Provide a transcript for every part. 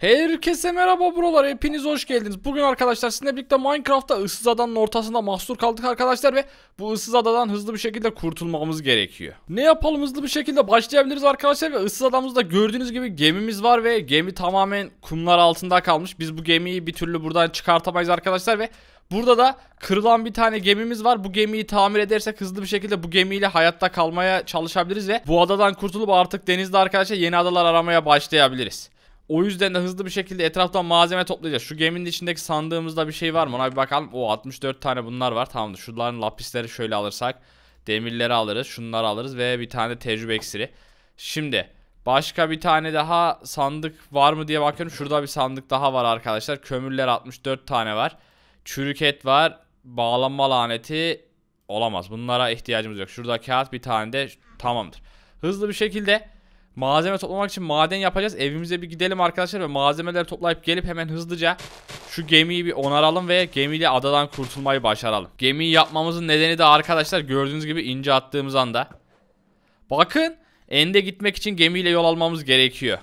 Herkese merhaba buralar hepiniz hoş geldiniz. Bugün arkadaşlar sizinle birlikte Minecraft'ta ıssız adanın ortasında mahsur kaldık arkadaşlar ve bu ıssız adadan hızlı bir şekilde kurtulmamız gerekiyor. Ne yapalım hızlı bir şekilde başlayabiliriz arkadaşlar ve ıssız adamızda gördüğünüz gibi gemimiz var ve gemi tamamen kumlar altında kalmış. Biz bu gemiyi bir türlü buradan çıkartamayız arkadaşlar ve Burada da kırılan bir tane gemimiz var. Bu gemiyi tamir edersek hızlı bir şekilde bu gemiyle hayatta kalmaya çalışabiliriz ve bu adadan kurtulup artık denizde arkadaşlar yeni adalar aramaya başlayabiliriz. O yüzden de hızlı bir şekilde etraftan malzeme toplayacağız. Şu geminin içindeki sandığımızda bir şey var mı? Ona bir bakalım. O 64 tane bunlar var. Tamamdır. Şunların lapisleri şöyle alırsak. Demirleri alırız. Şunları alırız. Ve bir tane tecrübe eksiri. Şimdi başka bir tane daha sandık var mı diye bakıyorum. Şurada bir sandık daha var arkadaşlar. Kömürler 64 tane var. Çürük et var. Bağlanma laneti olamaz. Bunlara ihtiyacımız yok. Şurada kağıt bir tane de tamamdır. Hızlı bir şekilde Malzeme toplamak için maden yapacağız. Evimize bir gidelim arkadaşlar ve malzemeleri toplayıp gelip hemen hızlıca şu gemiyi bir onaralım ve gemiyle adadan kurtulmayı başaralım. Gemiyi yapmamızın nedeni de arkadaşlar gördüğünüz gibi ince attığımız anda. Bakın ende gitmek için gemiyle yol almamız gerekiyor.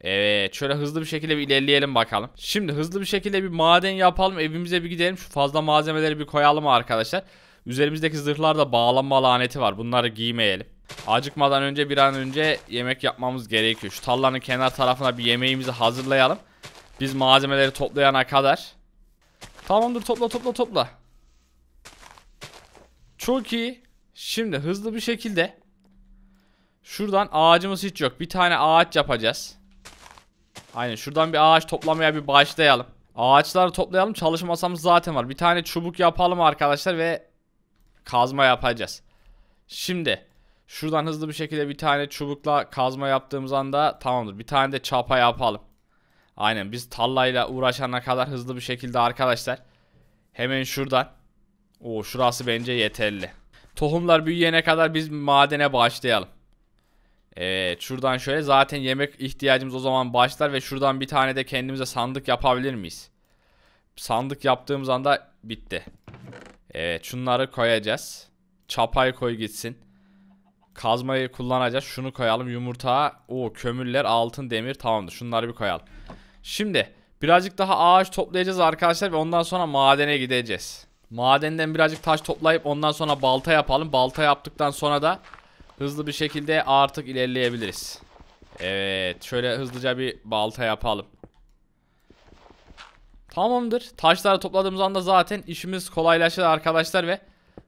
Evet şöyle hızlı bir şekilde bir ilerleyelim bakalım. Şimdi hızlı bir şekilde bir maden yapalım evimize bir gidelim. Şu fazla malzemeleri bir koyalım arkadaşlar. Üzerimizdeki zırhlarda bağlanma laneti var bunları giymeyelim. Acıkmadan önce bir an önce yemek yapmamız gerekiyor. Şu tallanın kenar tarafına bir yemeğimizi hazırlayalım. Biz malzemeleri toplayana kadar. Tamamdır topla topla topla. Çok iyi. Şimdi hızlı bir şekilde şuradan ağacımız hiç yok. Bir tane ağaç yapacağız. Aynen şuradan bir ağaç toplamaya bir başlayalım. Ağaçları toplayalım. Çalışma masamız zaten var. Bir tane çubuk yapalım arkadaşlar ve kazma yapacağız. Şimdi Şuradan hızlı bir şekilde bir tane çubukla kazma yaptığımız anda tamamdır. Bir tane de çapa yapalım. Aynen biz tallayla uğraşana kadar hızlı bir şekilde arkadaşlar. Hemen şuradan. Oo şurası bence yeterli. Tohumlar büyüyene kadar biz madene başlayalım. Evet şuradan şöyle zaten yemek ihtiyacımız o zaman başlar ve şuradan bir tane de kendimize sandık yapabilir miyiz? Sandık yaptığımız anda bitti. Evet şunları koyacağız. Çapayı koy gitsin. Kazmayı kullanacağız. Şunu koyalım. Yumurta. O kömürler, altın, demir. Tamamdır. Şunları bir koyalım. Şimdi birazcık daha ağaç toplayacağız arkadaşlar ve ondan sonra madene gideceğiz. Madenden birazcık taş toplayıp ondan sonra balta yapalım. Balta yaptıktan sonra da hızlı bir şekilde artık ilerleyebiliriz. Evet. Şöyle hızlıca bir balta yapalım. Tamamdır. Taşları topladığımız anda zaten işimiz kolaylaşır arkadaşlar ve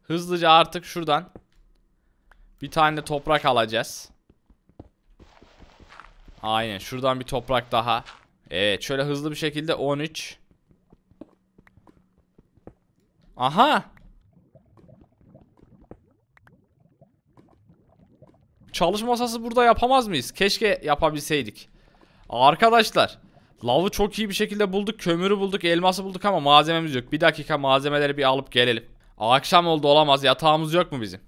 hızlıca artık şuradan bir tane de toprak alacağız. Aynen şuradan bir toprak daha. Evet şöyle hızlı bir şekilde 13. Aha. Çalışma masası burada yapamaz mıyız? Keşke yapabilseydik. Arkadaşlar. Lavı çok iyi bir şekilde bulduk. Kömürü bulduk. Elması bulduk ama malzememiz yok. Bir dakika malzemeleri bir alıp gelelim. Akşam oldu olamaz. Yatağımız yok mu bizim?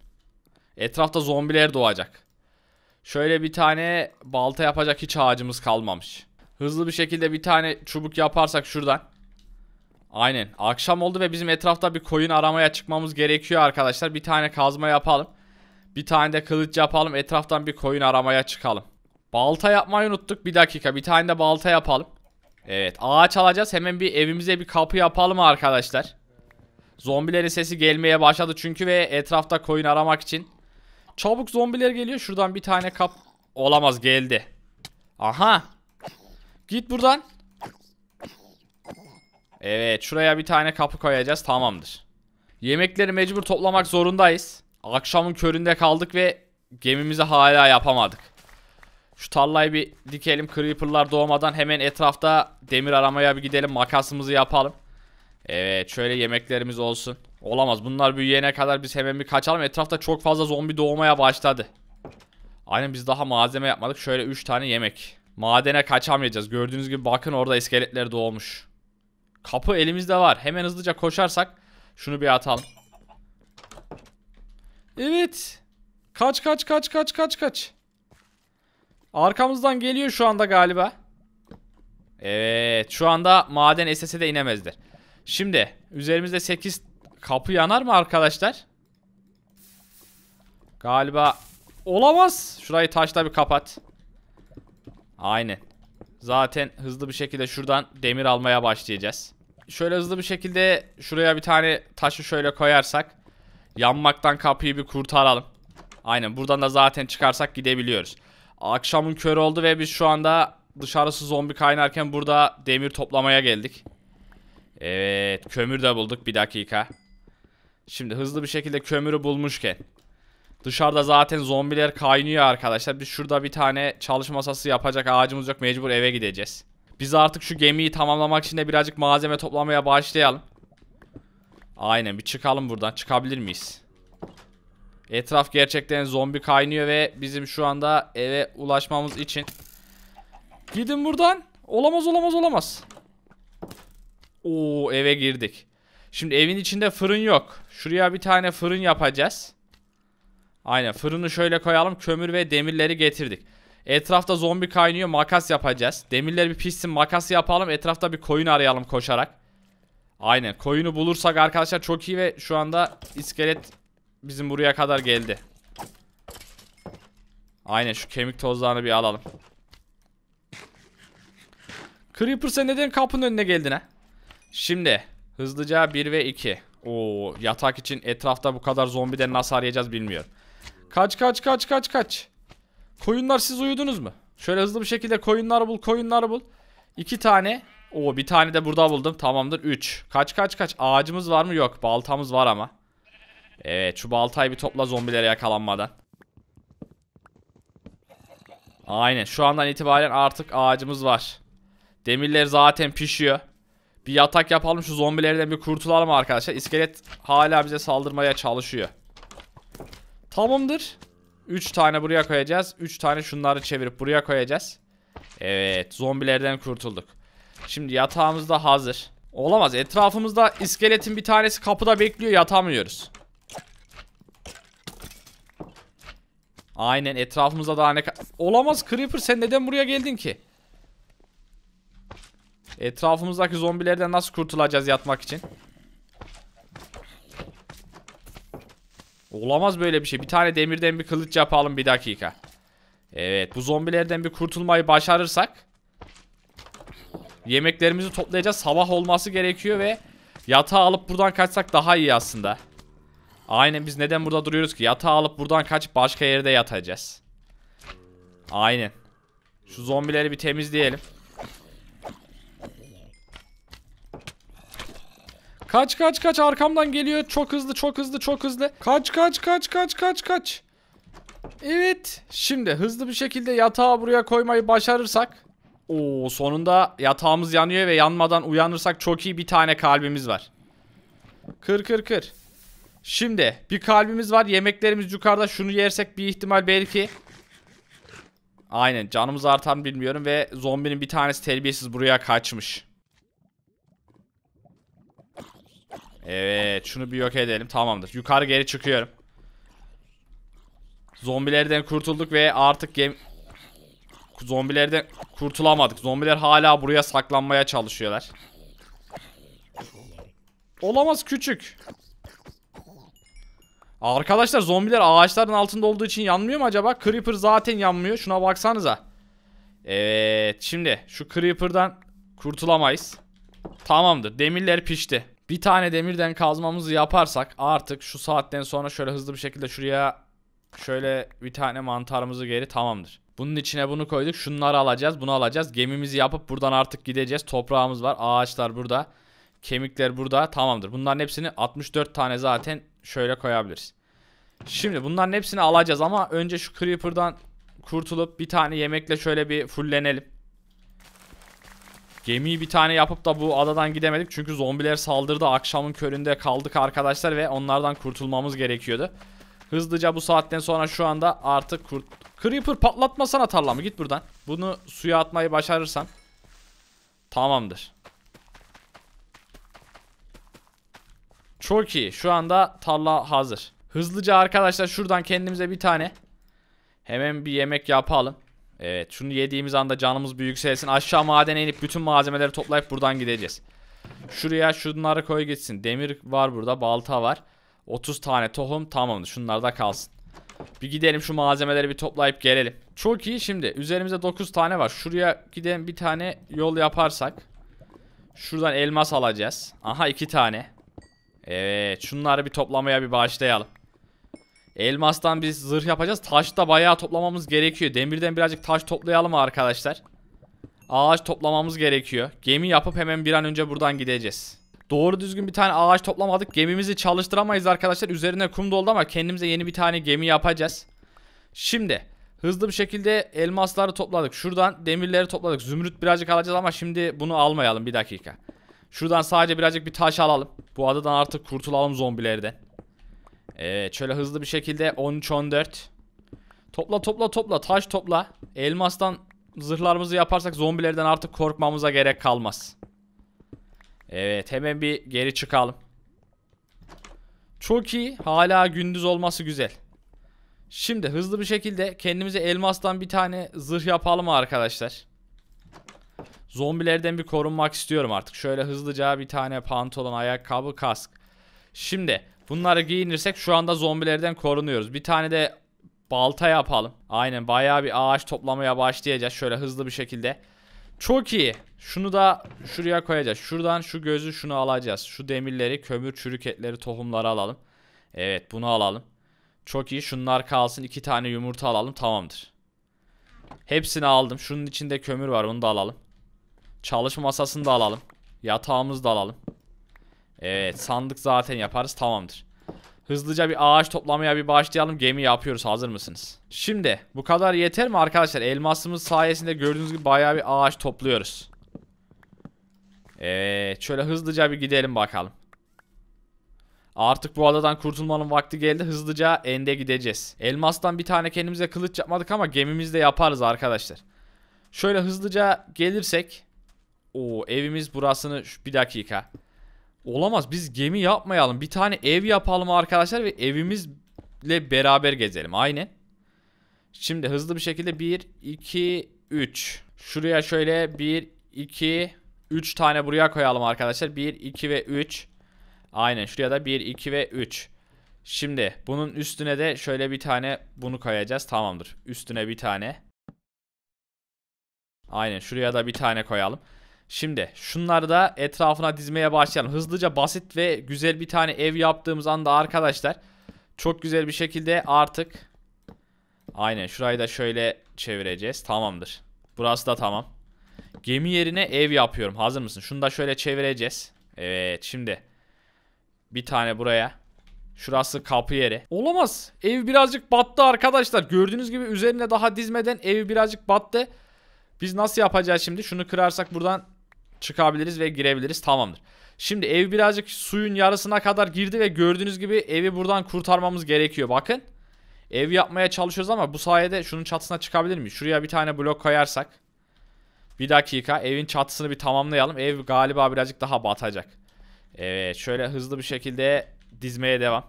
Etrafta zombiler doğacak. Şöyle bir tane balta yapacak hiç ağacımız kalmamış. Hızlı bir şekilde bir tane çubuk yaparsak şuradan. Aynen. Akşam oldu ve bizim etrafta bir koyun aramaya çıkmamız gerekiyor arkadaşlar. Bir tane kazma yapalım. Bir tane de kılıç yapalım. Etraftan bir koyun aramaya çıkalım. Balta yapmayı unuttuk. Bir dakika. Bir tane de balta yapalım. Evet. Ağaç alacağız. Hemen bir evimize bir kapı yapalım arkadaşlar. Zombilerin sesi gelmeye başladı çünkü ve etrafta koyun aramak için Çabuk zombiler geliyor. Şuradan bir tane kap... Olamaz geldi. Aha. Git buradan. Evet şuraya bir tane kapı koyacağız. Tamamdır. Yemekleri mecbur toplamak zorundayız. Akşamın köründe kaldık ve gemimizi hala yapamadık. Şu tarlayı bir dikelim. Creeper'lar doğmadan hemen etrafta demir aramaya bir gidelim. Makasımızı yapalım. Evet şöyle yemeklerimiz olsun. Olamaz. Bunlar büyüyene kadar biz hemen bir kaçalım. Etrafta çok fazla zombi doğmaya başladı. Aynen biz daha malzeme yapmadık. Şöyle 3 tane yemek. Madene kaçamayacağız. Gördüğünüz gibi bakın orada iskeletler doğmuş. Kapı elimizde var. Hemen hızlıca koşarsak şunu bir atalım. Evet. Kaç kaç kaç kaç kaç kaç. Arkamızdan geliyor şu anda galiba. Evet şu anda maden SS'e de inemezdi. Şimdi üzerimizde 8 Kapı yanar mı arkadaşlar? Galiba olamaz. Şurayı taşla bir kapat. Aynen. Zaten hızlı bir şekilde şuradan demir almaya başlayacağız. Şöyle hızlı bir şekilde şuraya bir tane taşı şöyle koyarsak yanmaktan kapıyı bir kurtaralım. Aynen buradan da zaten çıkarsak gidebiliyoruz. Akşamın körü oldu ve biz şu anda dışarısı zombi kaynarken burada demir toplamaya geldik. Evet kömür de bulduk bir dakika. Şimdi hızlı bir şekilde kömürü bulmuşken. Dışarıda zaten zombiler kaynıyor arkadaşlar. Biz şurada bir tane çalışma masası yapacak ağacımız yok. Mecbur eve gideceğiz. Biz artık şu gemiyi tamamlamak için de birazcık malzeme toplamaya başlayalım. Aynen bir çıkalım buradan. Çıkabilir miyiz? Etraf gerçekten zombi kaynıyor ve bizim şu anda eve ulaşmamız için. Gidin buradan. Olamaz olamaz olamaz. Oo eve girdik. Şimdi evin içinde fırın yok. Şuraya bir tane fırın yapacağız. Aynen fırını şöyle koyalım. Kömür ve demirleri getirdik. Etrafta zombi kaynıyor makas yapacağız. Demirler bir pişsin. makası yapalım. Etrafta bir koyun arayalım koşarak. Aynen koyunu bulursak arkadaşlar çok iyi ve şu anda iskelet bizim buraya kadar geldi. Aynen şu kemik tozlarını bir alalım. Creeper sen neden kapının önüne geldin ha? Şimdi Hızlıca 1 ve 2. Oo yatak için etrafta bu kadar zombiden nasıl arayacağız bilmiyorum. Kaç kaç kaç kaç kaç. Koyunlar siz uyudunuz mu? Şöyle hızlı bir şekilde koyunlar bul koyunlar bul. 2 tane. Oo bir tane de burada buldum. Tamamdır 3. Kaç kaç kaç. Ağacımız var mı? Yok. Baltamız var ama. Evet şu baltayı bir topla zombilere yakalanmadan. Aynen şu andan itibaren artık ağacımız var. Demirler zaten pişiyor. Bir yatak yapalım şu zombilerden bir kurtulalım arkadaşlar. İskelet hala bize saldırmaya çalışıyor. Tamamdır. 3 tane buraya koyacağız. 3 tane şunları çevirip buraya koyacağız. Evet zombilerden kurtulduk. Şimdi yatağımız da hazır. Olamaz etrafımızda iskeletin bir tanesi kapıda bekliyor yatamıyoruz. Aynen etrafımızda daha ne... Olamaz Creeper sen neden buraya geldin ki? Etrafımızdaki zombilerden nasıl kurtulacağız yatmak için? Olamaz böyle bir şey. Bir tane demirden bir kılıç yapalım bir dakika. Evet bu zombilerden bir kurtulmayı başarırsak yemeklerimizi toplayacağız. Sabah olması gerekiyor ve yatağı alıp buradan kaçsak daha iyi aslında. Aynen biz neden burada duruyoruz ki? Yatağı alıp buradan kaç başka yerde yatacağız. Aynen. Şu zombileri bir temizleyelim. Kaç kaç kaç arkamdan geliyor. Çok hızlı çok hızlı çok hızlı. Kaç kaç kaç kaç kaç kaç. Evet. Şimdi hızlı bir şekilde yatağı buraya koymayı başarırsak. Oo sonunda yatağımız yanıyor ve yanmadan uyanırsak çok iyi bir tane kalbimiz var. Kır kır kır. Şimdi bir kalbimiz var. Yemeklerimiz yukarıda. Şunu yersek bir ihtimal belki. Aynen canımız artar bilmiyorum ve zombinin bir tanesi terbiyesiz buraya kaçmış. Evet şunu bir yok edelim tamamdır. Yukarı geri çıkıyorum. Zombilerden kurtulduk ve artık gem zombilerden kurtulamadık. Zombiler hala buraya saklanmaya çalışıyorlar. Olamaz küçük. Arkadaşlar zombiler ağaçların altında olduğu için yanmıyor mu acaba? Creeper zaten yanmıyor. Şuna baksanıza. Evet şimdi şu Creeper'dan kurtulamayız. Tamamdır demirler pişti. Bir tane demirden kazmamızı yaparsak artık şu saatten sonra şöyle hızlı bir şekilde şuraya şöyle bir tane mantarımızı geri tamamdır. Bunun içine bunu koyduk. Şunları alacağız. Bunu alacağız. Gemimizi yapıp buradan artık gideceğiz. Toprağımız var. Ağaçlar burada. Kemikler burada. Tamamdır. Bunların hepsini 64 tane zaten şöyle koyabiliriz. Şimdi bunların hepsini alacağız ama önce şu creeper'dan kurtulup bir tane yemekle şöyle bir fullenelim. Gemiyi bir tane yapıp da bu adadan gidemedik. Çünkü zombiler saldırdı. Akşamın köründe kaldık arkadaşlar ve onlardan kurtulmamız gerekiyordu. Hızlıca bu saatten sonra şu anda artık kurt... Creeper patlatmasana tarlamı git buradan. Bunu suya atmayı başarırsan. Tamamdır. Çok iyi. Şu anda tarla hazır. Hızlıca arkadaşlar şuradan kendimize bir tane. Hemen bir yemek yapalım. Evet şunu yediğimiz anda canımız bir yükselsin. Aşağı madene inip bütün malzemeleri toplayıp buradan gideceğiz. Şuraya şunları koy gitsin. Demir var burada balta var. 30 tane tohum tamamdır. şunlar da kalsın. Bir gidelim şu malzemeleri bir toplayıp gelelim. Çok iyi şimdi üzerimizde 9 tane var. Şuraya giden bir tane yol yaparsak. Şuradan elmas alacağız. Aha 2 tane. Evet şunları bir toplamaya bir başlayalım. Elmastan biz zırh yapacağız. Taş da bayağı toplamamız gerekiyor. Demirden birazcık taş toplayalım arkadaşlar. Ağaç toplamamız gerekiyor. Gemi yapıp hemen bir an önce buradan gideceğiz. Doğru düzgün bir tane ağaç toplamadık. Gemimizi çalıştıramayız arkadaşlar. Üzerine kum doldu ama kendimize yeni bir tane gemi yapacağız. Şimdi hızlı bir şekilde elmasları topladık. Şuradan demirleri topladık. Zümrüt birazcık alacağız ama şimdi bunu almayalım bir dakika. Şuradan sadece birazcık bir taş alalım. Bu adadan artık kurtulalım zombilerden. Evet şöyle hızlı bir şekilde 13-14. Topla topla topla taş topla. Elmastan zırhlarımızı yaparsak zombilerden artık korkmamıza gerek kalmaz. Evet hemen bir geri çıkalım. Çok iyi. Hala gündüz olması güzel. Şimdi hızlı bir şekilde kendimize elmastan bir tane zırh yapalım arkadaşlar. Zombilerden bir korunmak istiyorum artık. Şöyle hızlıca bir tane pantolon, ayakkabı, kask. Şimdi Bunları giyinirsek şu anda zombilerden korunuyoruz. Bir tane de balta yapalım. Aynen bayağı bir ağaç toplamaya başlayacağız. Şöyle hızlı bir şekilde. Çok iyi. Şunu da şuraya koyacağız. Şuradan şu gözü şunu alacağız. Şu demirleri, kömür, çürük etleri, tohumları alalım. Evet bunu alalım. Çok iyi. Şunlar kalsın. İki tane yumurta alalım. Tamamdır. Hepsini aldım. Şunun içinde kömür var. Onu da alalım. Çalışma masasını da alalım. Yatağımızı da alalım. Evet sandık zaten yaparız tamamdır. Hızlıca bir ağaç toplamaya bir başlayalım. Gemi yapıyoruz. Hazır mısınız? Şimdi bu kadar yeter mi arkadaşlar? Elmasımız sayesinde gördüğünüz gibi bayağı bir ağaç topluyoruz. Evet. Şöyle hızlıca bir gidelim bakalım. Artık bu adadan kurtulmanın vakti geldi. Hızlıca ende gideceğiz. Elmastan bir tane kendimize kılıç yapmadık ama de yaparız arkadaşlar. Şöyle hızlıca gelirsek. o evimiz burasını bir dakika. Olamaz biz gemi yapmayalım. Bir tane ev yapalım arkadaşlar ve evimizle beraber gezelim. Aynen. Şimdi hızlı bir şekilde 1, 2, 3. Şuraya şöyle 1, 2, 3 tane buraya koyalım arkadaşlar. 1, 2 ve 3. Aynen şuraya da 1, 2 ve 3. Şimdi bunun üstüne de şöyle bir tane bunu koyacağız. Tamamdır. Üstüne bir tane. Aynen şuraya da bir tane koyalım. Şimdi şunları da etrafına dizmeye başlayalım. Hızlıca basit ve güzel bir tane ev yaptığımız anda arkadaşlar çok güzel bir şekilde artık aynen şurayı da şöyle çevireceğiz. Tamamdır. Burası da tamam. Gemi yerine ev yapıyorum. Hazır mısın? Şunu da şöyle çevireceğiz. Evet şimdi bir tane buraya. Şurası kapı yeri. Olamaz. Ev birazcık battı arkadaşlar. Gördüğünüz gibi üzerine daha dizmeden ev birazcık battı. Biz nasıl yapacağız şimdi? Şunu kırarsak buradan çıkabiliriz ve girebiliriz tamamdır. Şimdi ev birazcık suyun yarısına kadar girdi ve gördüğünüz gibi evi buradan kurtarmamız gerekiyor bakın. Ev yapmaya çalışıyoruz ama bu sayede şunun çatısına çıkabilir miyiz? Şuraya bir tane blok koyarsak. Bir dakika evin çatısını bir tamamlayalım. Ev galiba birazcık daha batacak. Evet şöyle hızlı bir şekilde dizmeye devam.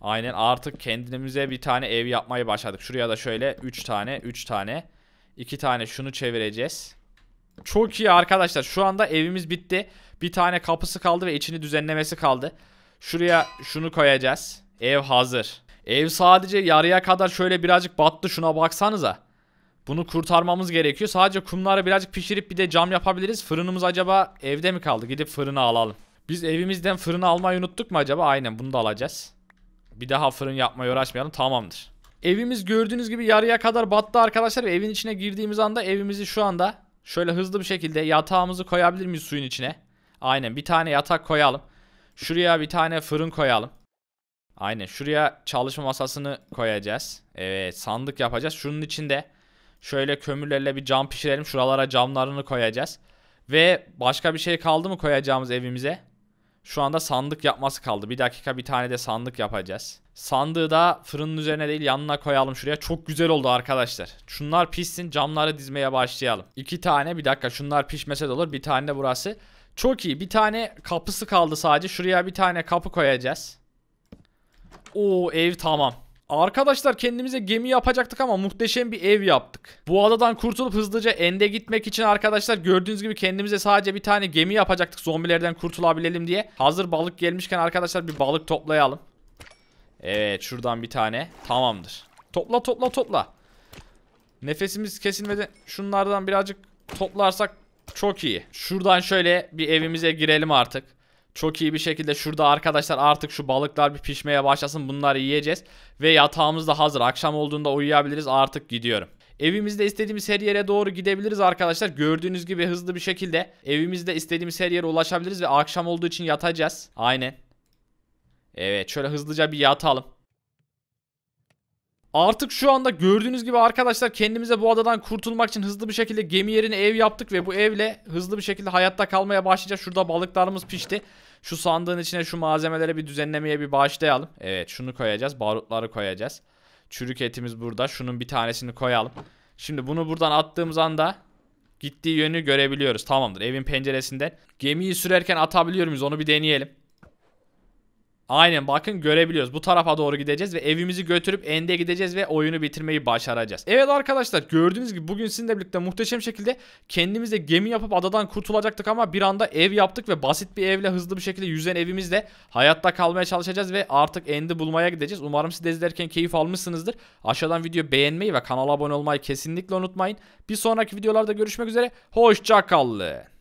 Aynen artık kendimize bir tane ev yapmayı başladık. Şuraya da şöyle 3 tane 3 tane 2 tane şunu çevireceğiz. Çok iyi arkadaşlar. Şu anda evimiz bitti. Bir tane kapısı kaldı ve içini düzenlemesi kaldı. Şuraya şunu koyacağız. Ev hazır. Ev sadece yarıya kadar şöyle birazcık battı. Şuna baksanıza. Bunu kurtarmamız gerekiyor. Sadece kumları birazcık pişirip bir de cam yapabiliriz. Fırınımız acaba evde mi kaldı? Gidip fırını alalım. Biz evimizden fırını almayı unuttuk mu acaba? Aynen bunu da alacağız. Bir daha fırın yapmaya uğraşmayalım. Tamamdır. Evimiz gördüğünüz gibi yarıya kadar battı arkadaşlar. Ve evin içine girdiğimiz anda evimizi şu anda Şöyle hızlı bir şekilde yatağımızı koyabilir miyiz suyun içine? Aynen bir tane yatak koyalım. Şuraya bir tane fırın koyalım. Aynen şuraya çalışma masasını koyacağız. Evet sandık yapacağız. Şunun içinde şöyle kömürlerle bir cam pişirelim. Şuralara camlarını koyacağız. Ve başka bir şey kaldı mı koyacağımız evimize? Şu anda sandık yapması kaldı. Bir dakika bir tane de sandık yapacağız. Sandığı da fırının üzerine değil yanına koyalım şuraya. Çok güzel oldu arkadaşlar. Şunlar pişsin camları dizmeye başlayalım. İki tane bir dakika şunlar pişmese de olur. Bir tane de burası. Çok iyi bir tane kapısı kaldı sadece. Şuraya bir tane kapı koyacağız. Oo ev tamam. Arkadaşlar kendimize gemi yapacaktık ama muhteşem bir ev yaptık. Bu adadan kurtulup hızlıca ende gitmek için arkadaşlar gördüğünüz gibi kendimize sadece bir tane gemi yapacaktık zombilerden kurtulabilelim diye. Hazır balık gelmişken arkadaşlar bir balık toplayalım. Evet şuradan bir tane. Tamamdır. Topla topla topla. Nefesimiz kesilmeden şunlardan birazcık toplarsak çok iyi. Şuradan şöyle bir evimize girelim artık. Çok iyi bir şekilde şurada arkadaşlar artık şu balıklar bir pişmeye başlasın. Bunları yiyeceğiz. Ve yatağımız da hazır. Akşam olduğunda uyuyabiliriz. Artık gidiyorum. Evimizde istediğimiz her yere doğru gidebiliriz arkadaşlar. Gördüğünüz gibi hızlı bir şekilde evimizde istediğimiz her yere ulaşabiliriz ve akşam olduğu için yatacağız. Aynen. Evet şöyle hızlıca bir yatalım. Artık şu anda gördüğünüz gibi arkadaşlar kendimize bu adadan kurtulmak için hızlı bir şekilde gemi yerine ev yaptık ve bu evle hızlı bir şekilde hayatta kalmaya başlayacağız. Şurada balıklarımız pişti. Şu sandığın içine şu malzemelere bir düzenlemeye bir başlayalım. Evet şunu koyacağız. Barutları koyacağız. Çürük etimiz burada. Şunun bir tanesini koyalım. Şimdi bunu buradan attığımız anda gittiği yönü görebiliyoruz. Tamamdır. Evin penceresinden. Gemiyi sürerken atabiliyor muyuz? Onu bir deneyelim. Aynen bakın görebiliyoruz. Bu tarafa doğru gideceğiz ve evimizi götürüp ende gideceğiz ve oyunu bitirmeyi başaracağız. Evet arkadaşlar gördüğünüz gibi bugün sizinle birlikte muhteşem şekilde kendimize gemi yapıp adadan kurtulacaktık ama bir anda ev yaptık ve basit bir evle hızlı bir şekilde yüzen evimizle hayatta kalmaya çalışacağız ve artık endi bulmaya gideceğiz. Umarım siz de izlerken keyif almışsınızdır. Aşağıdan video beğenmeyi ve kanala abone olmayı kesinlikle unutmayın. Bir sonraki videolarda görüşmek üzere. Hoşçakalın.